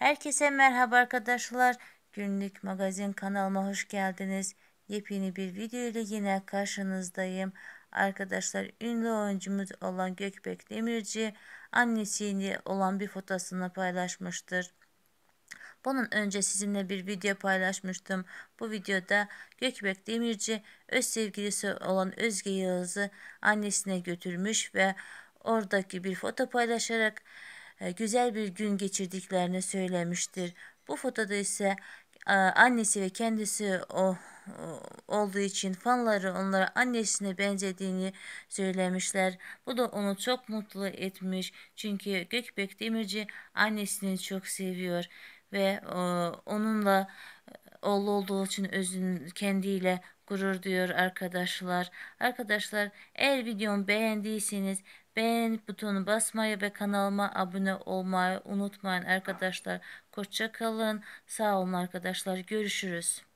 Herkese merhaba arkadaşlar. Günlük magazin kanalıma hoş geldiniz. Yepyeni bir video ile yine karşınızdayım. Arkadaşlar ünlü oyuncumuz olan Gökbek Demirci annesiyle olan bir fotosunu paylaşmıştır. Bunun önce sizinle bir video paylaşmıştım. Bu videoda Gökbek Demirci öz sevgilisi olan Özge Yıldız'ı annesine götürmüş ve oradaki bir foto paylaşarak e, güzel bir gün geçirdiklerini söylemiştir. Bu fotoda ise e, annesi ve kendisi o olduğu için fanları onlara annesine benzediğini söylemişler. Bu da onu çok mutlu etmiş. Çünkü Gökbek Demirci annesini çok seviyor ve e, onunla oğlu olduğu için özün kendiyle gurur diyor arkadaşlar. Arkadaşlar eğer videomu beğendiyseniz beğen butonu basmayı ve kanalıma abone olmayı unutmayın arkadaşlar. Hoşça kalın. Sağ olun arkadaşlar. Görüşürüz.